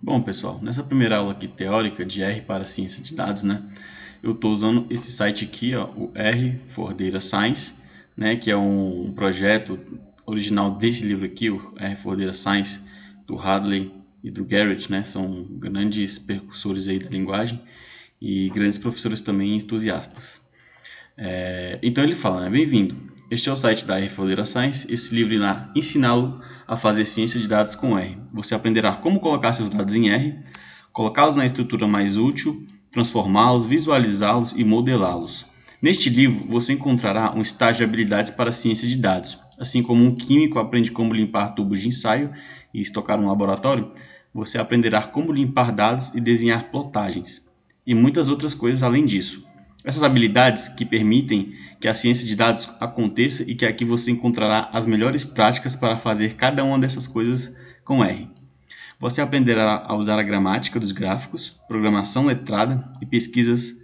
Bom, pessoal, nessa primeira aula aqui teórica de R para ciência de dados, né, eu estou usando esse site aqui, ó, o R for Data Science, né, que é um projeto original desse livro aqui, o R for Data Science, do Hadley e do Garrett, né, são grandes percussores aí da linguagem e grandes professores também entusiastas. É, então ele fala, né, bem-vindo, este é o site da R for Data Science, esse livro irá ensiná-lo a fazer ciência de dados com R. Você aprenderá como colocar seus dados em R, colocá-los na estrutura mais útil, transformá-los, visualizá-los e modelá-los. Neste livro, você encontrará um estágio de habilidades para ciência de dados. Assim como um químico aprende como limpar tubos de ensaio e estocar um laboratório, você aprenderá como limpar dados e desenhar plotagens, e muitas outras coisas além disso. Essas habilidades que permitem que a ciência de dados aconteça e que aqui você encontrará as melhores práticas para fazer cada uma dessas coisas com R. Você aprenderá a usar a gramática dos gráficos, programação letrada e pesquisas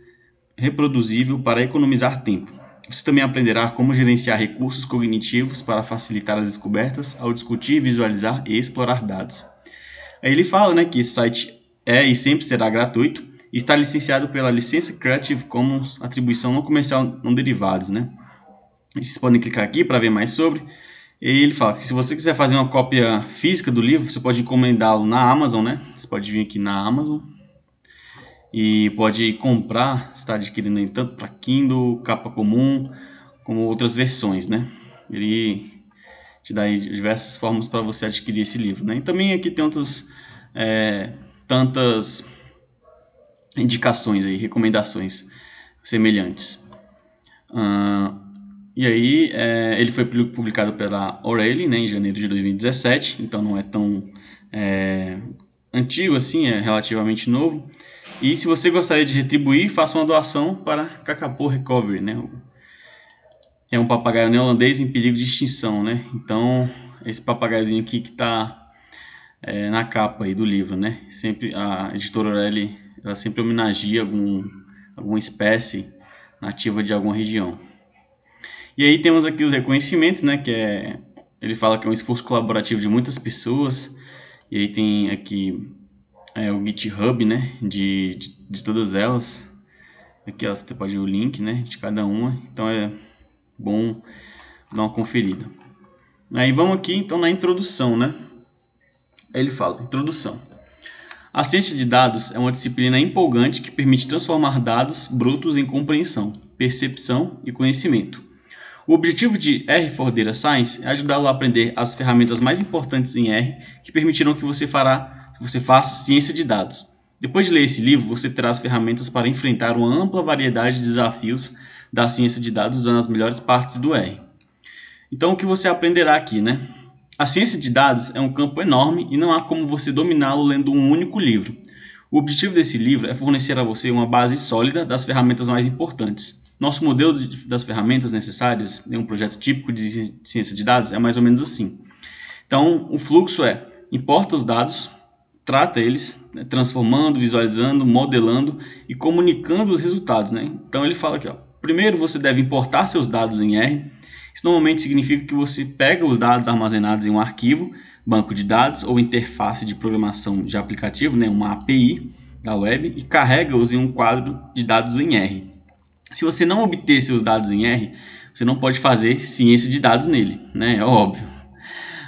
reproduzível para economizar tempo. Você também aprenderá como gerenciar recursos cognitivos para facilitar as descobertas ao discutir, visualizar e explorar dados. Aí ele fala né, que esse site é e sempre será gratuito, está licenciado pela licença Creative Commons Atribuição Não Comercial Não Derivados, né? vocês podem clicar aqui para ver mais sobre. E ele fala que se você quiser fazer uma cópia física do livro, você pode encomendá-lo na Amazon, né? Você pode vir aqui na Amazon e pode comprar, está adquirindo tanto para Kindle, capa comum, como outras versões, né? Ele te dá diversas formas para você adquirir esse livro, né? E também aqui tem outras é, tantas indicações aí, recomendações semelhantes. Uh, e aí é, ele foi publicado pela O'Reilly né, em janeiro de 2017, então não é tão é, antigo assim, é relativamente novo. E se você gostaria de retribuir, faça uma doação para Kakapo Recovery, né? É um papagaio neolandês em perigo de extinção, né? Então, esse papagaiozinho aqui que está é, na capa aí do livro, né? Sempre a editora O'Reilly ela sempre homenageia algum, alguma espécie nativa de alguma região. E aí temos aqui os reconhecimentos, né, que é, ele fala que é um esforço colaborativo de muitas pessoas, e aí tem aqui é, o GitHub, né, de, de, de todas elas, aqui ó, você pode ver o link, né, de cada uma, então é bom dar uma conferida. Aí vamos aqui então na introdução, né, ele fala, introdução. A ciência de dados é uma disciplina empolgante que permite transformar dados brutos em compreensão, percepção e conhecimento. O objetivo de R for Data Science é ajudá-lo a aprender as ferramentas mais importantes em R que permitirão que você, fará, que você faça ciência de dados. Depois de ler esse livro, você terá as ferramentas para enfrentar uma ampla variedade de desafios da ciência de dados usando as melhores partes do R. Então, o que você aprenderá aqui, né? A ciência de dados é um campo enorme e não há como você dominá-lo lendo um único livro. O objetivo desse livro é fornecer a você uma base sólida das ferramentas mais importantes. Nosso modelo de, das ferramentas necessárias em um projeto típico de ciência de dados é mais ou menos assim. Então, o fluxo é: importa os dados, trata eles, né, transformando, visualizando, modelando e comunicando os resultados. Né? Então, ele fala aqui: ó, primeiro você deve importar seus dados em R isso normalmente significa que você pega os dados armazenados em um arquivo, banco de dados ou interface de programação de aplicativo, né, uma API da web, e carrega-os em um quadro de dados em R. Se você não obter seus dados em R, você não pode fazer ciência de dados nele, né? É óbvio.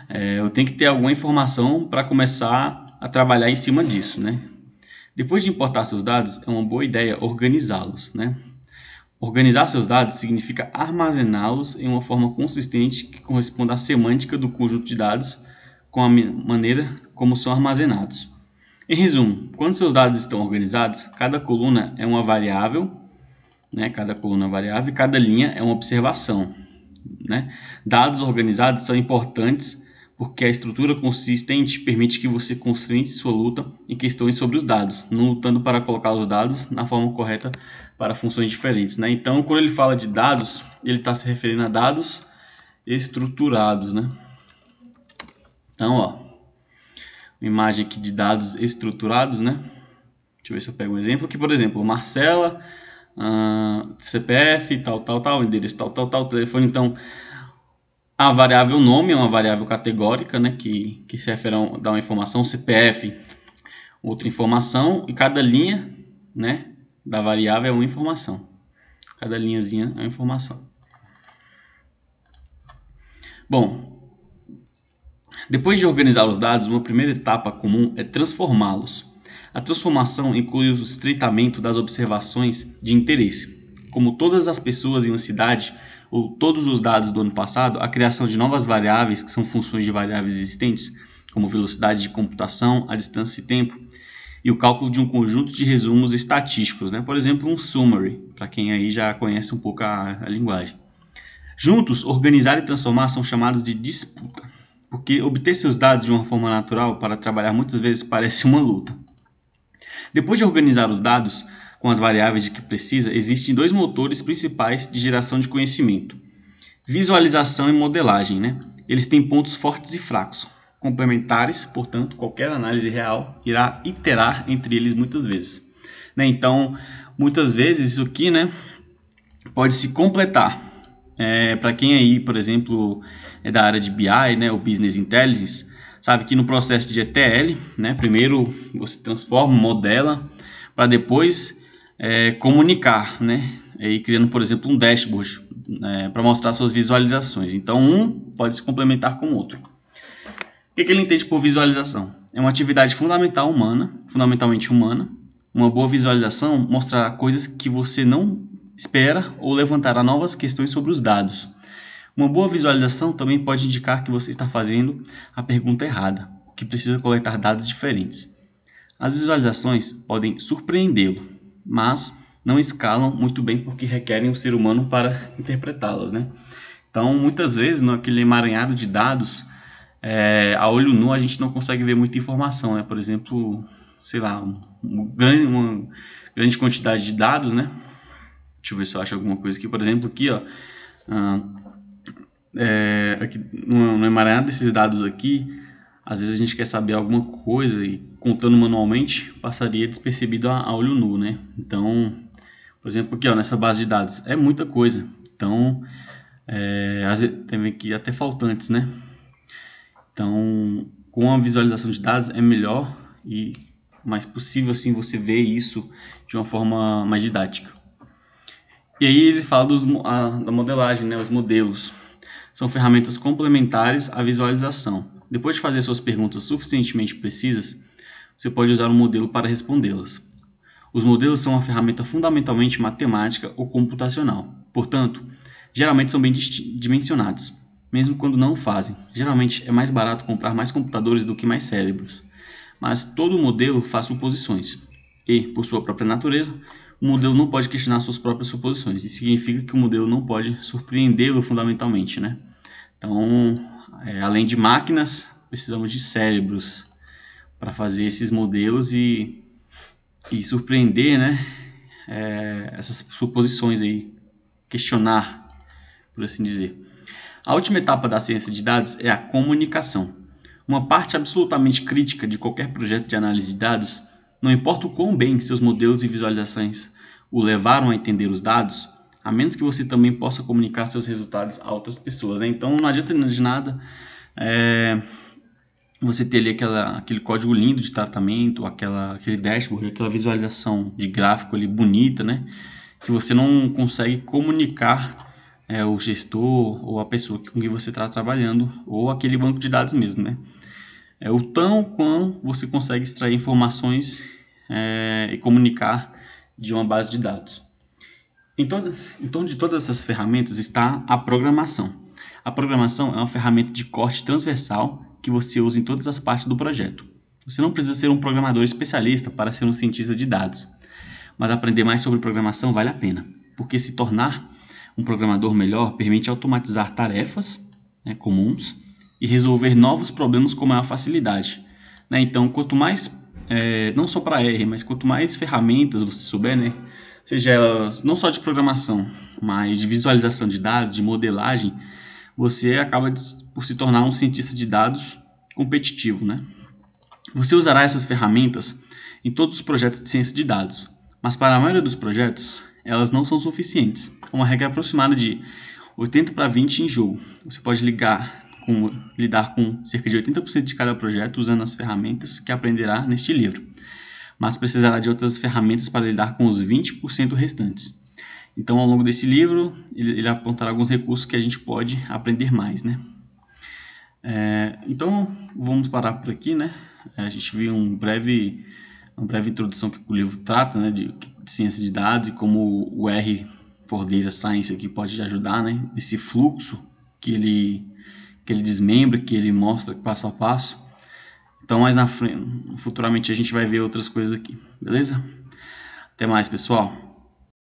É, eu tenho que ter alguma informação para começar a trabalhar em cima disso, né? Depois de importar seus dados, é uma boa ideia organizá-los, né? Organizar seus dados significa armazená-los em uma forma consistente que corresponda à semântica do conjunto de dados com a maneira como são armazenados. Em resumo, quando seus dados estão organizados, cada coluna é uma variável, né? cada coluna é variável e cada linha é uma observação. Né? Dados organizados são importantes porque a estrutura consistente permite que você concentre sua luta em questões sobre os dados, não lutando para colocar os dados na forma correta para funções diferentes. Né? Então, quando ele fala de dados, ele está se referindo a dados estruturados. Né? Então, ó, uma imagem aqui de dados estruturados. Né? Deixa eu ver se eu pego um exemplo aqui, por exemplo, Marcela, uh, CPF, tal, tal, tal, endereço, tal, tal, tal, telefone. Então, a variável nome é uma variável categórica, né, que, que se refere a uma informação, CPF, outra informação, e cada linha, né, da variável é uma informação. Cada linhazinha é uma informação. Bom, depois de organizar os dados, uma primeira etapa comum é transformá-los. A transformação inclui o estreitamento das observações de interesse. Como todas as pessoas em uma cidade ou todos os dados do ano passado, a criação de novas variáveis, que são funções de variáveis existentes, como velocidade de computação, a distância e tempo, e o cálculo de um conjunto de resumos estatísticos, né? por exemplo, um summary, para quem aí já conhece um pouco a, a linguagem. Juntos, organizar e transformar são chamados de disputa, porque obter seus dados de uma forma natural para trabalhar muitas vezes parece uma luta. Depois de organizar os dados com as variáveis de que precisa, existem dois motores principais de geração de conhecimento: visualização e modelagem. Né? Eles têm pontos fortes e fracos complementares, portanto, qualquer análise real irá iterar entre eles muitas vezes. Né? Então, muitas vezes isso aqui né, pode se completar. É, Para quem aí, por exemplo, é da área de BI, né, ou Business Intelligence, sabe que no processo de ETL, né, primeiro você transforma, modela, para depois é, comunicar, né, aí criando, por exemplo, um dashboard é, né, para mostrar suas visualizações. Então, um pode se complementar com o outro que, que ele entende por visualização? É uma atividade fundamental humana, fundamentalmente humana. Uma boa visualização mostrará coisas que você não espera ou levantará novas questões sobre os dados. Uma boa visualização também pode indicar que você está fazendo a pergunta errada, que precisa coletar dados diferentes. As visualizações podem surpreendê-lo, mas não escalam muito bem porque requerem o um ser humano para interpretá-las, né? Então, muitas vezes, naquele emaranhado de dados, é, a olho nu a gente não consegue ver muita informação, né? Por exemplo, sei lá, um, um grande, uma grande quantidade de dados, né? Deixa eu ver se eu acho alguma coisa aqui. Por exemplo, aqui, ó, ah, é, aqui no, no emaranhado desses dados aqui, às vezes a gente quer saber alguma coisa e contando manualmente passaria despercebido a, a olho nu, né? Então, por exemplo, aqui ó, nessa base de dados é muita coisa. Então, é, às vezes, tem aqui até faltantes, né? Então, com a visualização de dados é melhor e mais possível assim você ver isso de uma forma mais didática. E aí ele fala dos, a, da modelagem, né, os modelos. São ferramentas complementares à visualização. Depois de fazer suas perguntas suficientemente precisas, você pode usar um modelo para respondê-las. Os modelos são uma ferramenta fundamentalmente matemática ou computacional, portanto, geralmente são bem dimensionados mesmo quando não o fazem. Geralmente é mais barato comprar mais computadores do que mais cérebros. Mas todo modelo faz suposições. E, por sua própria natureza, o modelo não pode questionar suas próprias suposições. Isso significa que o modelo não pode surpreendê-lo fundamentalmente, né? Então, é, além de máquinas, precisamos de cérebros para fazer esses modelos e, e surpreender, né? É, essas suposições aí, questionar, por assim dizer. A última etapa da ciência de dados é a comunicação. Uma parte absolutamente crítica de qualquer projeto de análise de dados, não importa o quão bem seus modelos e visualizações o levaram a entender os dados, a menos que você também possa comunicar seus resultados a outras pessoas. Né? Então não adianta de nada é, você ter ali aquela, aquele código lindo de tratamento, aquela, aquele dashboard, aquela visualização de gráfico ali bonita, né? se você não consegue comunicar é, o gestor ou a pessoa com quem você está trabalhando, ou aquele banco de dados mesmo, né? É o tão quão você consegue extrair informações é, e comunicar de uma base de dados. Em, em torno de todas essas ferramentas está a programação. A programação é uma ferramenta de corte transversal que você usa em todas as partes do projeto. Você não precisa ser um programador especialista para ser um cientista de dados, mas aprender mais sobre programação vale a pena, porque se tornar um programador melhor permite automatizar tarefas né, comuns e resolver novos problemas com maior facilidade. Né? Então, quanto mais, é, não só para R, mas quanto mais ferramentas você souber, né? seja elas não só de programação, mas de visualização de dados, de modelagem, você acaba de, por se tornar um cientista de dados competitivo. Né? Você usará essas ferramentas em todos os projetos de ciência de dados, mas para a maioria dos projetos, elas não são suficientes uma regra aproximada de 80 para 20 em jogo. Você pode ligar com, lidar com cerca de 80% de cada projeto usando as ferramentas que aprenderá neste livro, mas precisará de outras ferramentas para lidar com os 20% restantes. Então, ao longo desse livro, ele, ele, apontará alguns recursos que a gente pode aprender mais, né? É, então, vamos parar por aqui, né? É, a gente viu um breve, uma breve introdução que o livro trata, né? De, de ciência de dados e como o R for data science aqui pode te ajudar, né? Esse fluxo que ele, que ele desmembra, que ele mostra passo a passo. Então, mais na frente, futuramente a gente vai ver outras coisas aqui, beleza? Até mais, pessoal.